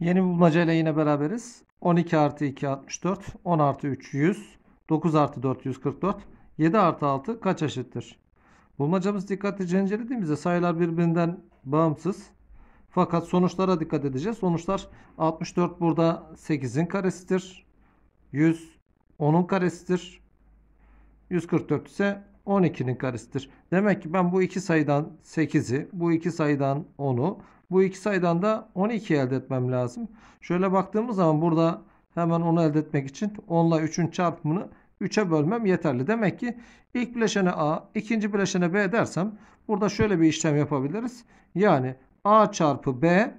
Yeni bulmaca ile yine beraberiz. 12 artı 2 64, 10 artı 3 100, 9 artı 4 144, 7 artı 6 kaç eşittir? Bulmacamız dikkatli incelediğimizde sayılar birbirinden bağımsız. Fakat sonuçlara dikkat edeceğiz. Sonuçlar 64 burada 8'in karesidir. 100 10'un karesidir. 144 ise 12'nin karesidir. Demek ki ben bu iki sayıdan 8'i, bu iki sayıdan 10'u, bu iki sayıdan da 12 elde etmem lazım. Şöyle baktığımız zaman burada hemen onu elde etmek için 10 ile 3'ün çarpımını 3'e bölmem yeterli. Demek ki ilk bileşene A, ikinci bileşene B dersem burada şöyle bir işlem yapabiliriz. Yani A çarpı B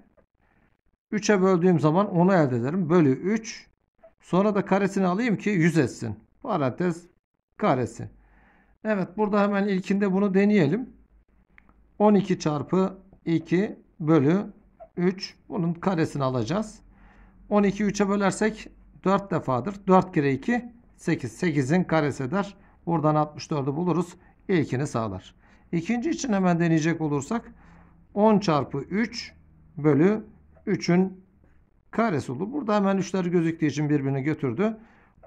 3'e böldüğüm zaman onu elde ederim. Bölü 3. Sonra da karesini alayım ki 100 etsin. Parantez karesi. Evet burada hemen ilkinde bunu deneyelim. 12 çarpı 2 bölü 3. Bunun karesini alacağız. 12 3'e bölersek 4 defadır. 4 kere 2 8. 8'in karesi eder. Buradan 64'ü buluruz. İlkini sağlar. İkinci için hemen deneyecek olursak 10 çarpı 3 bölü 3'ün karesi olur. Burada hemen 3'ler gözüktüğü için birbirini götürdü.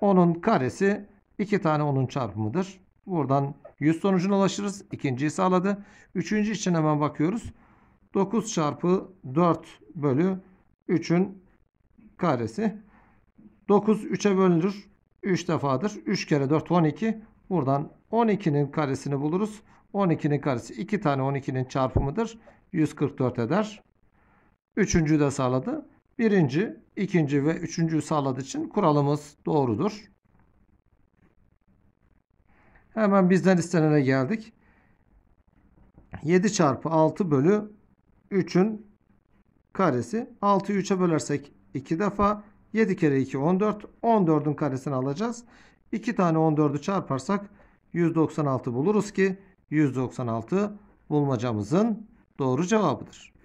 10'un karesi 2 tane 10'un çarpımıdır. Buradan 100 sonucuna ulaşırız. İkinciyi sağladı. Üçüncü için hemen bakıyoruz. 9 çarpı 4 bölü 3'ün karesi. 9 3'e bölünür. 3 defadır. 3 kere 4 12. Buradan 12'nin karesini buluruz. 12'nin karesi 2 tane 12'nin çarpımıdır. 144 eder. Üçüncü de sağladı. Birinci, ikinci ve üçüncüyü sağladığı için kuralımız doğrudur. Hemen bizden istenene geldik. 7 çarpı 6 bölü 3'ün karesi. 6'yı 3'e bölersek 2 defa. 7 kere 2 14. 14'ün karesini alacağız. 2 tane 14'ü çarparsak 196 buluruz ki 196 bulmacamızın doğru cevabıdır.